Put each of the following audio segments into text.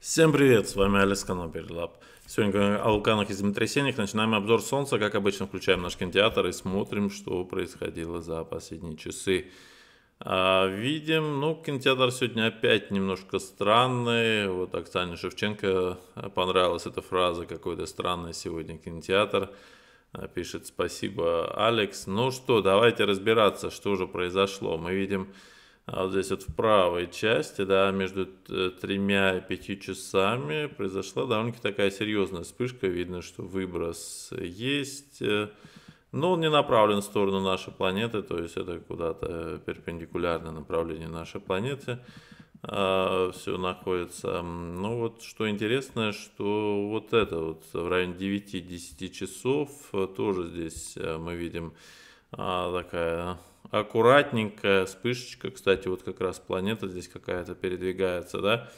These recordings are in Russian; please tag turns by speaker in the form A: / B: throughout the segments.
A: Всем привет, с вами Алекс канал Перелап. Сегодня о вулканах и землетрясениях начинаем обзор Солнца. Как обычно, включаем наш кинотеатр и смотрим, что происходило за последние часы. А, видим, ну, кинотеатр сегодня опять немножко странный. Вот Оксане Шевченко понравилась эта фраза, какой-то странный сегодня кинотеатр. А, пишет спасибо, Алекс. Ну что, давайте разбираться, что же произошло. Мы видим, а вот здесь вот в правой части, да, между э, тремя и пяти часами произошла довольно-таки такая серьезная вспышка. Видно, что выброс есть, э, но он не направлен в сторону нашей планеты, то есть это куда-то перпендикулярное направление нашей планеты. А, все находится. Ну вот что интересно, что вот это вот в районе 9-10 часов э, тоже здесь мы видим а, такая аккуратненькая вспышечка. Кстати, вот как раз планета здесь какая-то передвигается, да,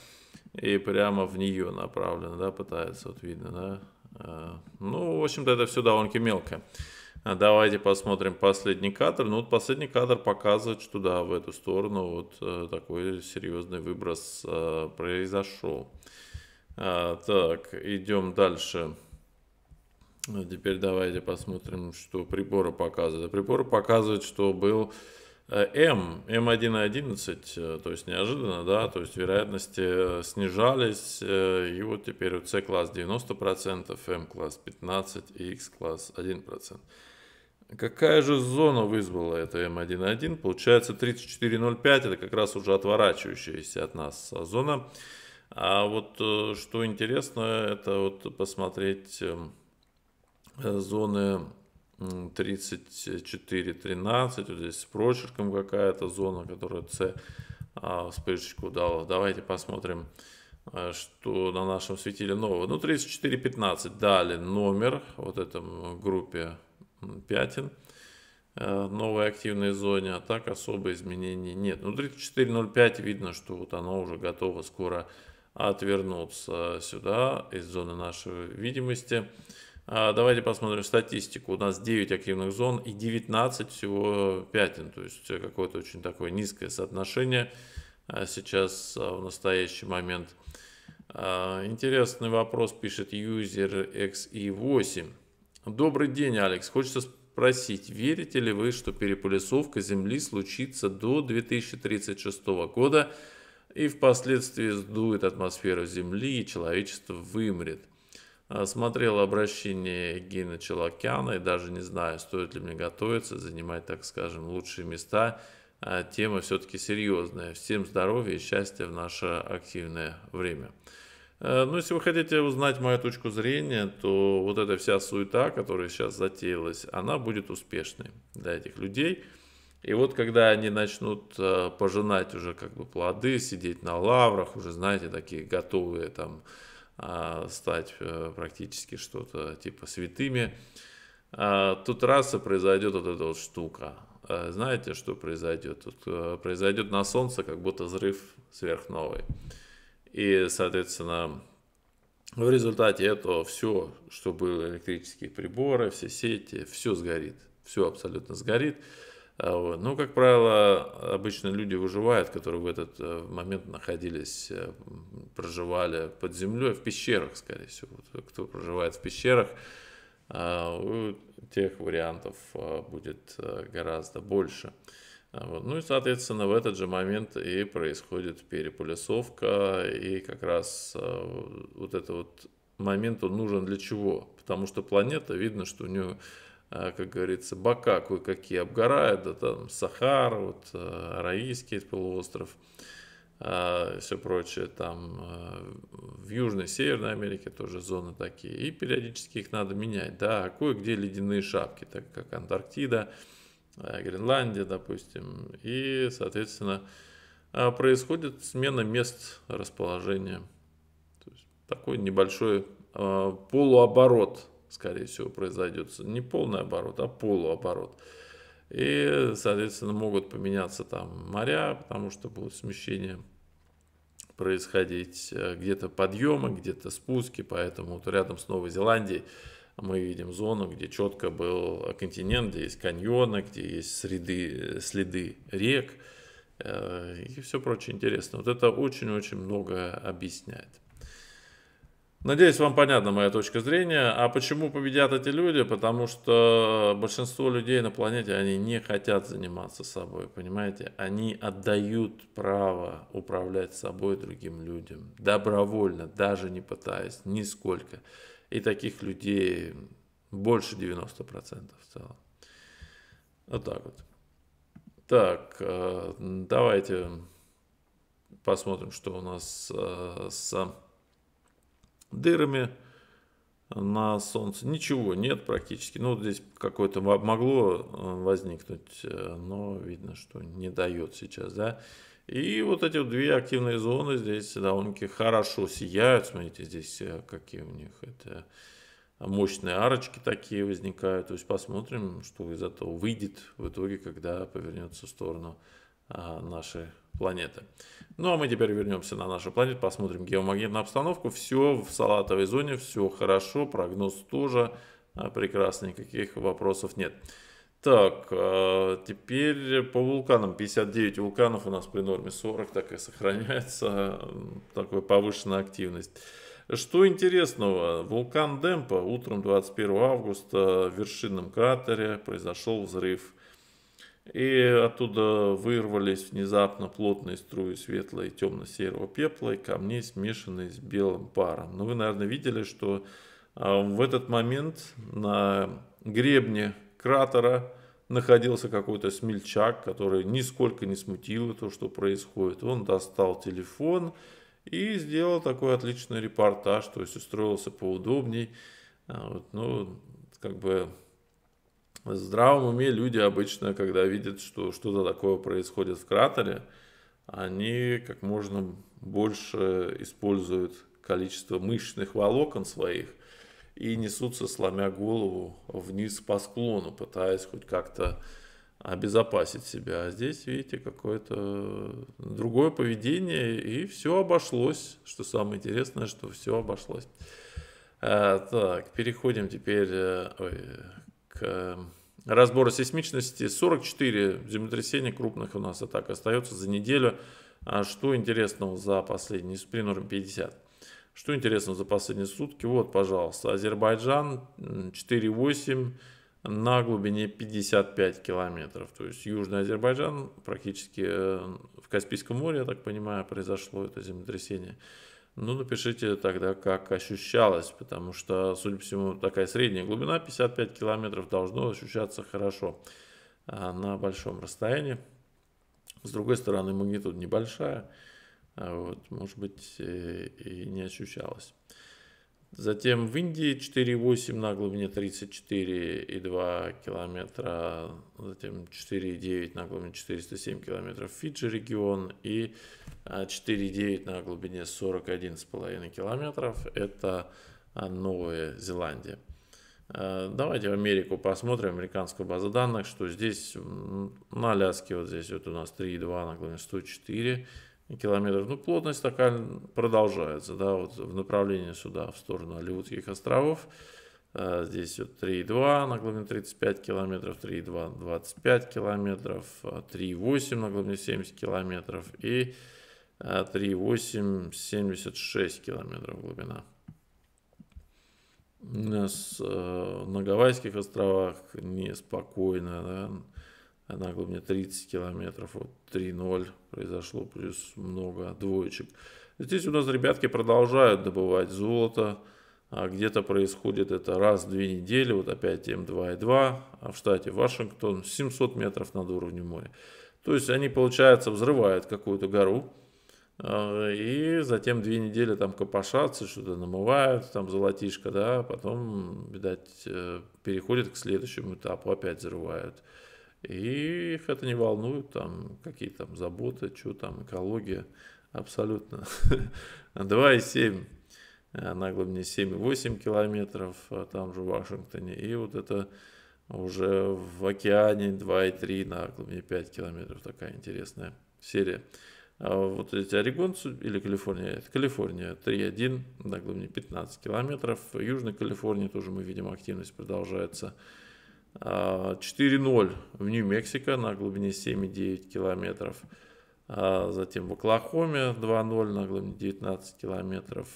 A: и прямо в нее направлена, да, пытается, вот видно, да. А, ну, в общем-то, это все довольно-таки мелко. А давайте посмотрим последний кадр. Ну, вот последний кадр показывает, что да, в эту сторону вот э, такой серьезный выброс э, произошел. А, так, идем дальше. Дальше. Ну, теперь давайте посмотрим, что приборы показывают. Приборы показывают, что был э, М, М1.11, э, то есть неожиданно, да, то есть вероятности э, снижались, и вот теперь у С-класс 90%, М-класс 15% и X-класс 1%. Какая же зона вызвала это М1.1? Получается 34.05, это как раз уже отворачивающаяся от нас зона. А вот что интересно, это вот посмотреть эм, Э, зоны 34-13, вот здесь с прочерком какая-то зона, которая С а, вспышечку дала. Давайте посмотрим, э, что на нашем светиле нового. Ну, 34-15 дали номер вот этом группе пятен э, новой активной зоне, а так особо изменений нет. Ну, 34.05 видно, что вот оно уже готово скоро отвернуться сюда из зоны нашей видимости. А, давайте посмотрим статистику. У нас 9 активных зон и 19 всего пятен. То есть э, какое-то очень такое низкое соотношение а, сейчас а, в настоящий момент. Интересный вопрос пишет user XE8. Добрый день, Алекс. Хочется спросить, верите ли вы, что перепылесовка Земли случится до 2036 года и впоследствии сдует атмосферу Земли и человечество вымрет? Э, смотрел обращение Гина Челокяна и даже не знаю, стоит ли мне готовиться, занимать, так скажем, лучшие места. Э, тема все-таки серьезная. Всем здоровья и счастья в наше активное время. Э, ну, если вы хотите узнать мою точку зрения, то вот эта вся суета, которая сейчас затеялась, она будет успешной для этих людей. И вот когда они начнут пожинать уже как бы плоды, сидеть на лаврах, уже, знаете, такие готовые там а, стать э, практически что-то типа святыми, а, тут раса произойдет вот эта вот штука. Э, знаете, что произойдет? Тут э, произойдет на Солнце как будто взрыв сверхновый. И, соответственно, в результате этого все, что было электрические приборы, все сети, все сгорит. Все абсолютно сгорит. А ну, как правило, обычно люди выживают, которые в этот э, момент находились, э, проживали под землей, в пещерах, скорее всего. Э, кто проживает в пещерах, у тех вариантов будет гораздо больше. А ну и, соответственно, в этот же момент и происходит переполисовка, и как раз вот этот вот момент он нужен для чего? Потому что планета, видно, что у нее Э, как говорится, бока кое-какие обгорают, да там Сахар, вот, э, Аравийский полуостров, э, все прочее, там в Южной, Северной Америке тоже зоны такие, и периодически их надо менять, да, а кое-где ледяные шапки, так как Антарктида, Гренландия, допустим, и, соответственно, происходит смена мест расположения, такой небольшой полуоборот скорее всего, произойдет. Не полный оборот, а полуоборот. И, соответственно, могут поменяться там моря, потому что будут смещения происходить э, где-то подъемы, где-то спуски, поэтому вот рядом с Новой Зеландией мы видим зону, где четко был континент, где есть каньоны, где есть среды, э, следы рек э, и все прочее интересное. Вот это очень-очень много объясняет. Надеюсь, вам понятна моя точка зрения. А почему победят эти люди? Потому что большинство людей на планете, они не хотят заниматься собой, понимаете? Они отдают право управлять собой другим людям. Добровольно, даже не пытаясь, нисколько. И таких людей больше 90% в целом. Вот так вот. Так, э, давайте посмотрим, что у нас э, с дырами на солнце. Ничего нет практически. Ну, здесь какое-то могло э, возникнуть, э, но видно, что не дает сейчас, да. И вот эти вот две активные зоны здесь довольно-таки хорошо сияют. Смотрите, здесь э, какие у них это мощные арочки такие возникают. То есть посмотрим, что из этого выйдет в итоге, когда повернется в сторону а, нашей планеты. Ну а мы теперь вернемся на нашу планету, посмотрим геомагнитную обстановку. Все в салатовой зоне, все хорошо, прогноз тоже а, прекрасный, никаких вопросов нет. Так, а, теперь по вулканам. 59 вулканов у нас при норме 40, так и сохраняется такая повышенная активность. Что интересного, вулкан Демпа утром 21 августа в вершинном кратере произошел взрыв. И оттуда вырвались внезапно плотные струи светлого и темно-серого пепла и камней, смешанные с белым паром. Но ну, вы, наверное, видели, что а, в этот момент на гребне кратера находился какой-то смельчак, который нисколько не смутил то, что происходит. Он достал телефон и сделал такой отличный репортаж, то есть устроился поудобней. А, вот, ну, как бы в здравом уме люди обычно, когда видят, что что-то такое происходит в кратере, они как можно больше используют количество мышечных волокон своих и несутся, сломя голову, вниз по склону, пытаясь хоть как-то обезопасить себя. А здесь, видите, какое-то другое поведение, и все обошлось. Что самое интересное, что все обошлось. А, так, переходим теперь э, ой, Эм, разбора сейсмичности. 44 землетрясения крупных у нас атак остается за неделю. А что интересного за последние, при норме 50. Что интересного за последние сутки? Вот, пожалуйста, Азербайджан 4,8 на глубине 55 километров. То есть Южный Азербайджан практически э, в Каспийском море, я так понимаю, произошло это землетрясение ну, напишите тогда, как ощущалось, потому что, судя по всему, такая средняя глубина 55 километров должно ощущаться хорошо а, на большом расстоянии. С другой стороны, магнитуда небольшая, а вот, может быть, э, и не ощущалось. Затем в Индии 4,8 на глубине 34,2 километра, затем 4,9 на глубине 407 километров Фиджи регион и 4,9 а, на глубине 41,5 километров. Это а, Новая Зеландия. А, давайте в Америку посмотрим, американскую базу данных, что здесь на Аляске, вот здесь вот у нас 3,2 на глубине 104 километров. Ну, плотность такая продолжается, да, вот в направлении сюда, в сторону Оливудских островов. А, здесь вот 3,2 на глубине 35 километров, 3,2 25 километров, 3,8 а, на глубине 70 километров и 3,8 а, 76 километров глубина. У нас на Гавайских островах неспокойно, да, Одна глубина 30 километров. Вот 3-0 произошло, плюс много двоечек. Здесь у нас ребятки продолжают добывать золото. А где-то происходит это раз в две недели, вот опять М2,2, а в штате Вашингтон 700 метров над уровнем моря. То есть они, получается, взрывают какую-то гору, а, и затем две недели там копошатся, что-то намывают, там золотишко, да, а потом, видать, э, переходят к следующему этапу, опять взрывают. И их это не волнует, там какие там заботы, что там, экология, абсолютно. 2,7, на глубине 7,8 километров, а там же в Вашингтоне. И вот это уже в океане 2,3 на глубине 5 километров, такая интересная серия. А вот эти орегонцы или Калифорния, это Калифорния 3,1 на глубине 15 километров. В Южной Калифорнии тоже мы видим активность продолжается. 4-0 в Нью-Мексико на глубине 7,9 километров. А затем в Оклахоме 2-0 на глубине 19 километров.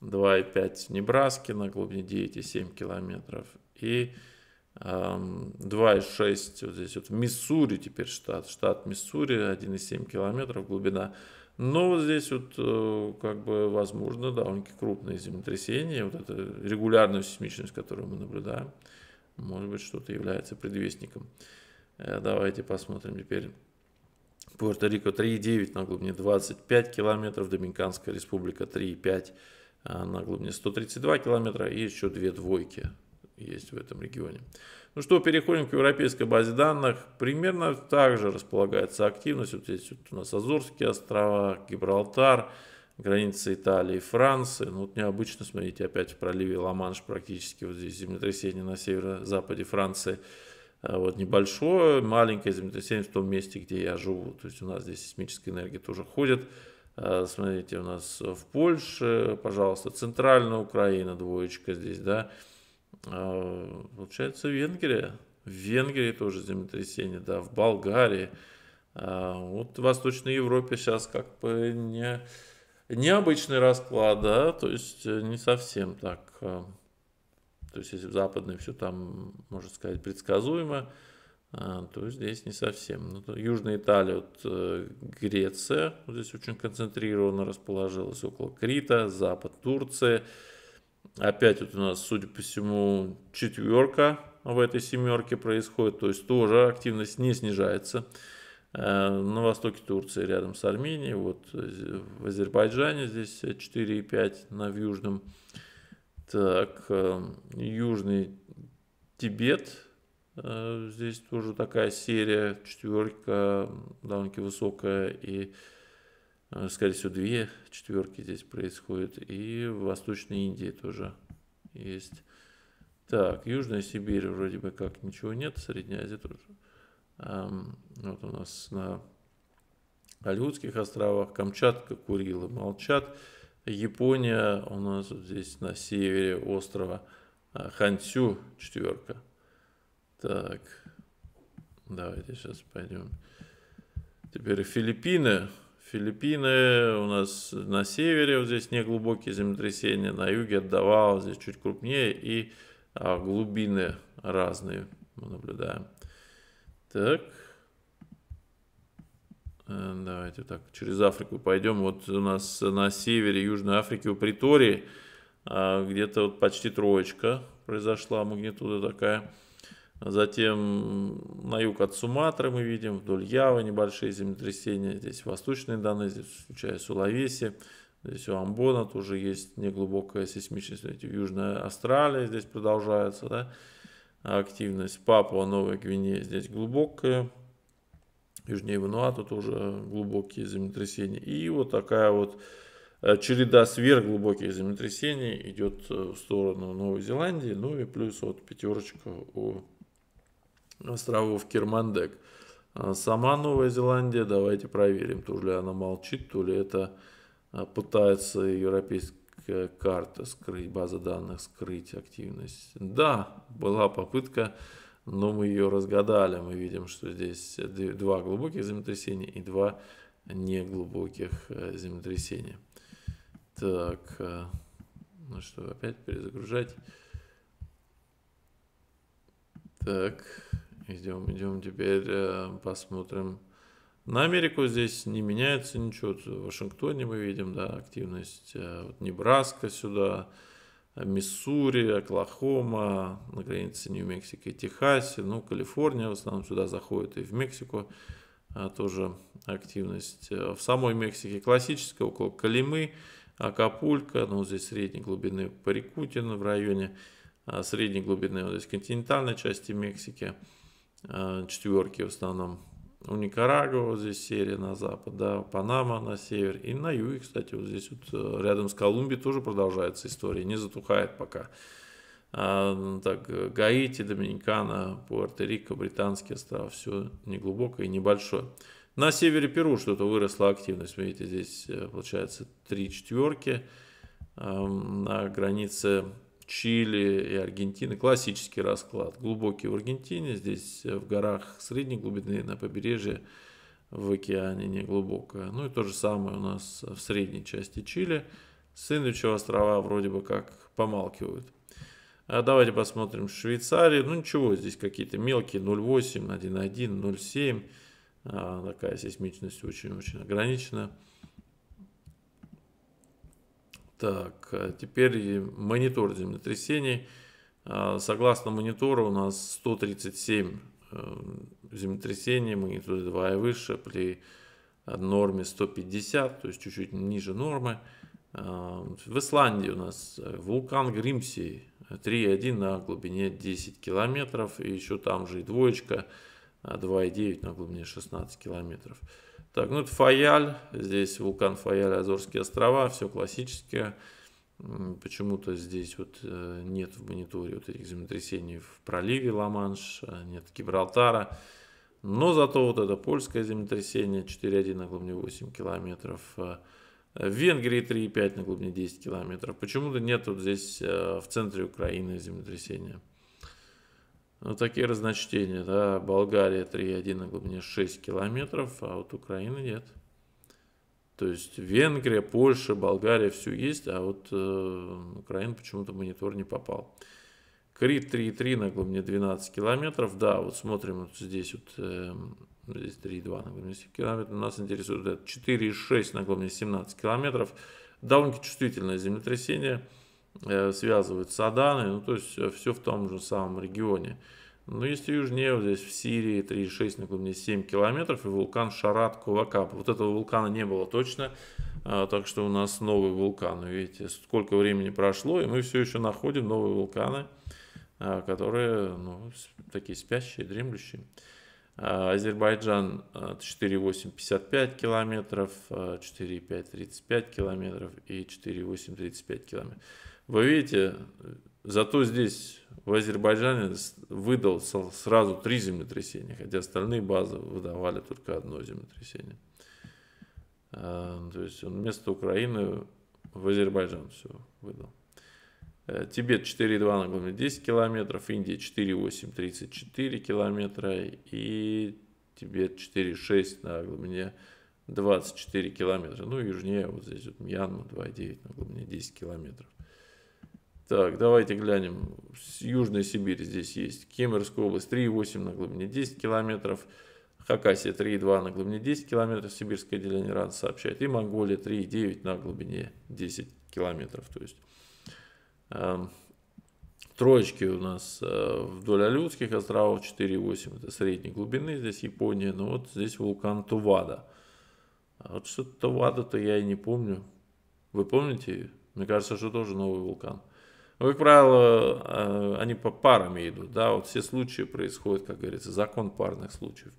A: 2,5 в Небраске на глубине 9,7 километров. И 2,6 эм, вот здесь вот в Миссури теперь штат. Штат Миссури 1,7 километров глубина. Но вот здесь вот э, как бы возможно довольно-таки крупные землетрясения. Вот эта регулярная сейсмичность, которую мы наблюдаем. Может быть, что-то является предвестником. Э, давайте посмотрим теперь. Пуэрто-Рико 3,9 на глубине 25 километров, Доминиканская республика 3,5 э, на глубине 132 километра и еще две двойки есть в этом регионе. Ну что, переходим к европейской базе данных. Примерно так же располагается активность. Вот здесь вот у нас Азорские острова, Гибралтар, Гибралтар границы Италии и Франции. Ну, вот необычно, смотрите, опять в проливе Ла-Манш практически вот здесь землетрясение на северо-западе Франции. А, вот небольшое, маленькое землетрясение в том месте, где я живу. То есть у нас здесь сейсмическая энергия тоже ходит. А, смотрите, у нас в Польше, пожалуйста, центральная Украина, двоечка здесь, да. А, получается, Венгрия. В Венгрии тоже землетрясение, да, в Болгарии. Вот в Восточной Европе сейчас как бы не необычный расклад, да, то есть э, не совсем так. Э, то есть если в западной все там, можно сказать, предсказуемо, э, то здесь не совсем. Ну, Южная Италия, вот, Греция, вот здесь очень концентрированно расположилась около Крита, запад Турции. Опять вот у нас, судя по всему, четверка в этой семерке происходит, то есть тоже активность не снижается. Э, на востоке Турции, рядом с Арменией, вот э, в Азербайджане здесь 4,5, на в южном. Так, эм, южный Тибет, э, здесь тоже такая серия, четверка, довольно-таки высокая, и, скорее всего, две четверки здесь происходят, и в Восточной Индии тоже есть. Так, Южная Сибирь вроде бы как ничего нет, Средняя Азия тоже. Вот у нас на Алиутских островах, Камчатка, Курилы молчат. Япония у нас вот здесь на севере острова а, Хансю четверка. Так, давайте сейчас пойдем. Теперь Филиппины. Филиппины у нас на севере, вот здесь неглубокие землетрясения, на юге от здесь чуть крупнее, и а, глубины разные мы наблюдаем. Так. Э, давайте так, через Африку пойдем. Вот у нас на севере Южной Африки у Притории а, где-то вот почти троечка произошла, магнитуда такая. Затем на юг от Суматры мы видим, вдоль Явы небольшие землетрясения. Здесь восточные данные, здесь включая Сулавеси. Здесь у Амбона тоже есть неглубокая сейсмичность. Знаете, Южная Австралия здесь продолжается. Да? активность. Папуа, Новая Гвинея здесь глубокая. Южнее Вануату тоже глубокие землетрясения. И вот такая вот э, череда сверхглубоких землетрясений идет э, в сторону Новой Зеландии. Ну и плюс вот пятерочка у островов Кермандек. А сама Новая Зеландия, давайте проверим, то ли она молчит, то ли это э, пытается европейский Польская карта, скрыть, база данных, скрыть активность. Да, была попытка, но мы ее разгадали. Мы видим, что здесь два глубоких землетрясения и два неглубоких э, землетрясения. Так, э, ну что, опять перезагружать. Так, идем, идем теперь э, посмотрим на Америку здесь не меняется ничего. В Вашингтоне мы видим да, активность. Э, вот Небраска сюда, э, Миссури, Оклахома, на границе Нью-Мексико и Техасе. Ну, Калифорния в основном сюда заходит и в Мексику э, тоже активность. В самой Мексике классическая, около Калимы, Акапулька, ну, здесь средней глубины Парикутин в районе средней глубины, вот здесь континентальной части Мексики, четверки в основном у Никарагуа здесь серия на запад, да, Панама на север, и на юге, кстати, вот здесь вот э, рядом с Колумбией тоже продолжается история, не затухает пока. А, так, э, Гаити, Доминикана, Пуэрто-Рико, Британские острова, все неглубокое и небольшое. На севере Перу что-то выросла активность, видите, здесь э, получается три четверки на границе Чили и Аргентины. Классический расклад. Глубокий в Аргентине, здесь э, в горах средней глубины, на побережье в океане неглубокое. Ну и то же самое у нас в средней части Чили. Сэндвичевые острова вроде бы как помалкивают. А давайте посмотрим Швейцарии Ну ничего, здесь какие-то мелкие 0,8, 1,1, 0,7. А, такая сейсмичность очень-очень ограничена. Так, э, теперь монитор землетрясений. Э, согласно монитору у нас 137 э, землетрясений, магнитуды 2 и выше, при норме 150, то есть чуть-чуть ниже нормы. В Исландии у нас вулкан Гримси 3,1 на глубине 10 километров, и еще там же и двоечка 2,9 на глубине 16 километров. Так, ну это Фаяль, здесь вулкан Фаяль, Азорские острова, все классическое. Почему-то здесь вот э, нет в мониторе вот этих землетрясений в проливе Ла-Манш, э, нет Гибралтара. Но зато вот это польское землетрясение 4,1 на глубине 8 километров. Э, в Венгрии 3,5 на глубине 10 километров. Почему-то нет вот здесь в центре Украины землетрясения. Ну, такие разночтения, да, Болгария 3,1 на глубине 6 километров, а вот Украины нет. То есть Венгрия, Польша, Болгария, все есть, а вот э, Украина почему-то в монитор не попал. Крит 3,3 на глубине 12 километров, да, вот смотрим вот здесь вот, э, здесь 3,2 на глубине 7 километров, нас интересует 4,6 на глубине 17 километров, довольно чувствительное землетрясение, Э, связывают с Аданой, ну то есть э, все в том же самом регионе. Но ну, если южнее, вот здесь в Сирии 3,6 на глубине 7 километров и вулкан Шарат Кувакап. Вот этого вулкана не было точно, а, так что у нас новый вулкан. Видите, сколько времени прошло, и мы все еще находим новые вулканы, а, которые ну, такие спящие, дремлющие. А, Азербайджан 4,855 километров, 4,535 километров и 4,835 километров. Вы видите, зато здесь в Азербайджане выдал сразу три землетрясения, хотя остальные базы выдавали только одно землетрясение. А, то есть он вместо Украины в Азербайджан все выдал. Э, Тибет 4,2 на глубине 10 километров, Индия 4,8 34 километра и Тибет 4,6 на глубине 24 километра. Ну, южнее вот здесь вот Мьянма 2,9 на глубине 10 километров. Так, давайте глянем. С Южной Сибирь здесь есть. Кемеровская область 3,8 на глубине 10 километров. Хакасия 3,2 на глубине 10 километров. Сибирское отделение РАН сообщает. И Монголия 3,9 на глубине 10 километров. То есть э, троечки у нас э, вдоль Алютских островов 4,8. Это средней глубины. Здесь Япония. Но вот здесь вулкан Тувада. А вот что-то Тувада-то я и не помню. Вы помните? Мне кажется, что тоже новый вулкан. Но, ну, как правило, э, они по парами идут, да, вот все случаи происходят, как говорится, закон парных случаев.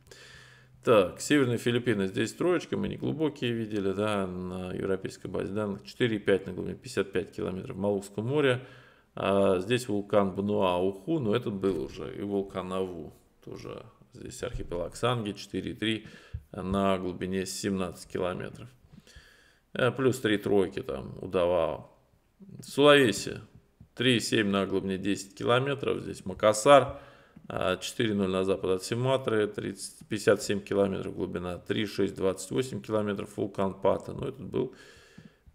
A: Так, Северные Филиппины, здесь троечка, мы не глубокие видели, да, на европейской базе данных, 4,5 на глубине, 55 километров, Малукское море, а здесь вулкан Бануа-Уху, но этот был уже, и вулкан Аву тоже, здесь архипелаг Санги, 4,3 на глубине 17 километров. Э, плюс три тройки там, Удавао. Сулавеси 3,7 на глубине 10 километров. Здесь Макасар. 4,0 а, на запад от Симатры, 30, 57 километров глубина, 3,6, 28 километров вулкан Пата. Ну, этот был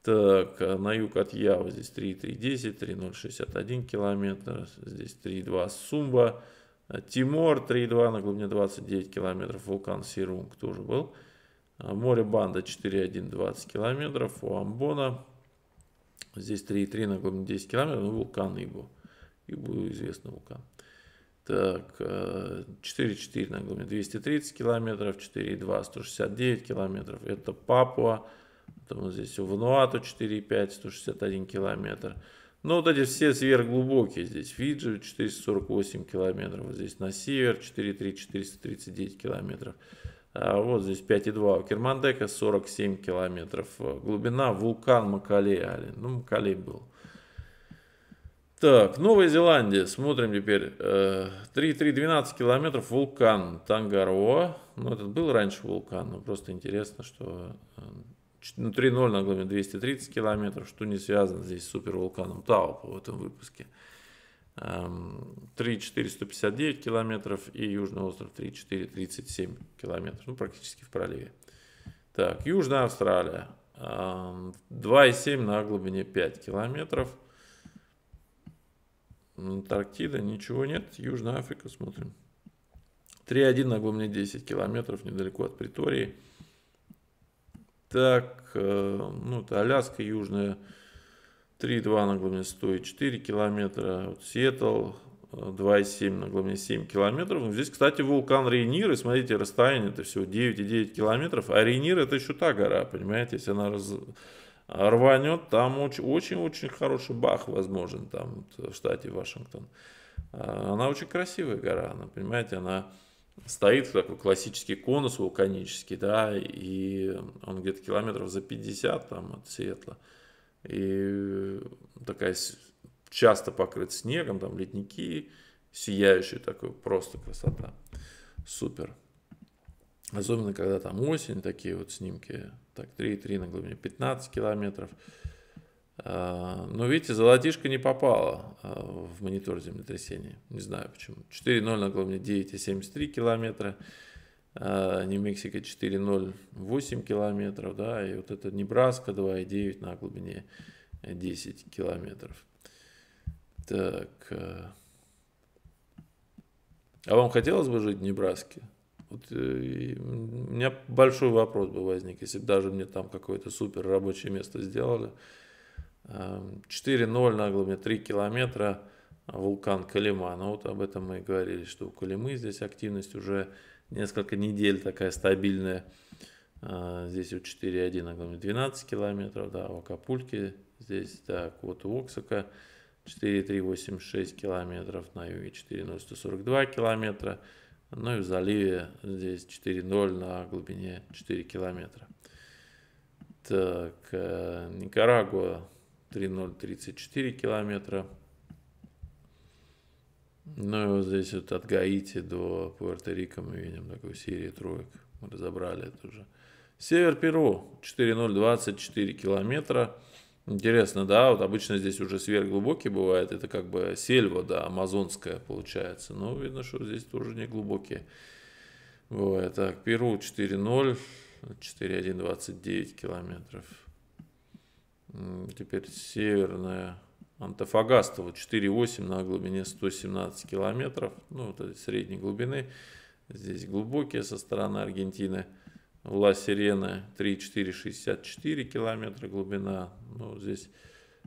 A: так, а, на юг от Явы здесь 3,310, 3,061 километр, здесь 3,2 Сумба, а, Тимор 3,2 на глубине 29 километров, вулкан Сирунг тоже был, море Банда 4,1, 20 километров, у Амбона Здесь 3,3 на глубине 10 километров, ну, вулкан Ибу. Ибу известный вулкан. Так, 4,4 на глубине 230 километров, 4,2 169 километров. Это Папуа, там потом здесь Вануату 4,5 161 километр. Ну, вот эти все сверхглубокие здесь. Фиджи 448 километров, вот здесь на север 4,3 439 километров. А, вот здесь 5,2 у Кермандека, 47 километров. Глубина вулкан Макалей, Ну, Макалей был. Так, Новая Зеландия. Смотрим теперь. 3,3, э, 12 километров. Вулкан Тангароа. Ну, этот был раньше вулкан. но просто интересно, что 3,0 э, ну, на глубине 230 километров, что не связано здесь с супервулканом Тау в этом выпуске. 3,459 эм, километров и Южный остров 3,437 километров, ну, практически в проливе. Так, Южная Австралия 2,7 эм, на глубине 5 километров. Антарктида, ничего нет. Южная Африка, смотрим. 3,1 на глубине 10 километров, недалеко от Притории. Так, э, ну, это Аляска, Южная Африка. 3,2 на глубине 104 километра. Вот Сиэтл 2,7 э, на глубине 7 километров. Ну, здесь, кстати, вулкан Рейнир, и смотрите, расстояние это всего 9,9 километров, а Рейнир это еще та гора, понимаете, если она раз... рванет, там очень-очень хороший бах возможен там вот, в штате Вашингтон. А, она очень красивая гора, она, понимаете, она стоит в такой классический конус вулканический, да, и он где-то километров за 50 там от Сиэтла и э, такая часто покрыт снегом, там ледники, сияющие такой, просто красота. Супер. Особенно, когда там осень, такие вот снимки, так, 3,3 на глубине 15 километров. А, но видите, золотишко не попало а, в монитор землетрясения. Не знаю почему. 4,0 на глубине 9,73 километра. А, Нью-Мексика 4,08 километров, да, и вот это Небраска 2,9 на глубине 10 километров. Так. А, а вам хотелось бы жить в Небраске? Вот, э, и, у меня большой вопрос бы возник, если бы даже мне там какое-то супер рабочее место сделали. 4,0 а, на глубине 3 километра вулкан Калима. Ну вот об этом мы и говорили, что у Калимы здесь активность уже несколько недель такая стабильная. А, здесь у 4.1 12 километров, да, у Акапульки здесь, так, вот у Оксака 4.386 километров, на юге 4.042 километра, ну и в заливе здесь 4.0 на глубине 4 километра. Так, э, Никарагуа 3.034 километра, ну и вот здесь вот от Гаити до Пуэрто-Рико мы видим такую серию троек. Мы разобрали это уже. Север Перу, 4,024 километра. Интересно, да, вот обычно здесь уже сверхглубокий бывает, это как бы сельва, да, амазонская получается, но видно, что здесь тоже не глубокие. Бывает так, Перу 4.0, 4.1.29 километров. Теперь северная Антофагаста вот 4,8 на глубине 117 километров, ну вот этой средней глубины. Здесь глубокие со стороны Аргентины. Ла Сирена 3,464 километра глубина. Ну, здесь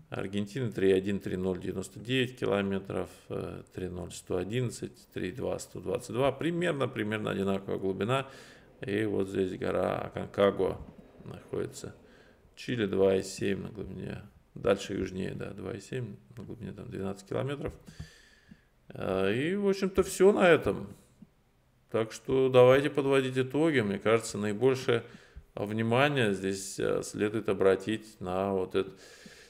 A: Аргентина 3,1,3,099 километров, 3,0,111, э, 3,2,122. Примерно, примерно одинаковая глубина. И вот здесь гора Аконкагуа находится. Чили 2,7 на глубине дальше южнее, да, 2,7, на глубине там 12 километров. Э, и, в общем-то, все на этом. Так что давайте подводить итоги. Мне кажется, наибольшее внимание здесь э, следует обратить на вот эту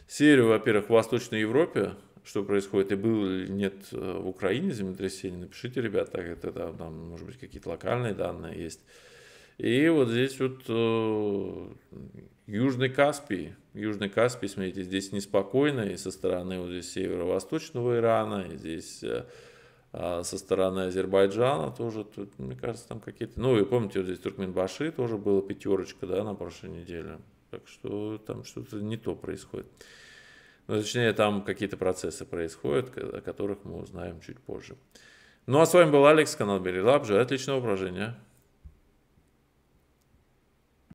A: серию, во-первых, в Восточной Европе, что происходит, и было ли нет э, в Украине землетрясений, напишите, ребята, так это, там, может быть, какие-то локальные данные есть. И вот здесь вот э, Южный Каспий. Южный Каспий, смотрите, здесь неспокойно и со стороны вот здесь северо-восточного Ирана, и здесь э, а со стороны Азербайджана тоже, тут, мне кажется, там какие-то... Ну, вы помните, вот здесь Туркменбаши тоже была пятерочка, да, на прошлой неделе. Так что там что-то не то происходит. Ну, точнее, там какие-то процессы происходят, о которых мы узнаем чуть позже. Ну, а с вами был Алекс, канал Берилаб. Желаю отличного упражнения.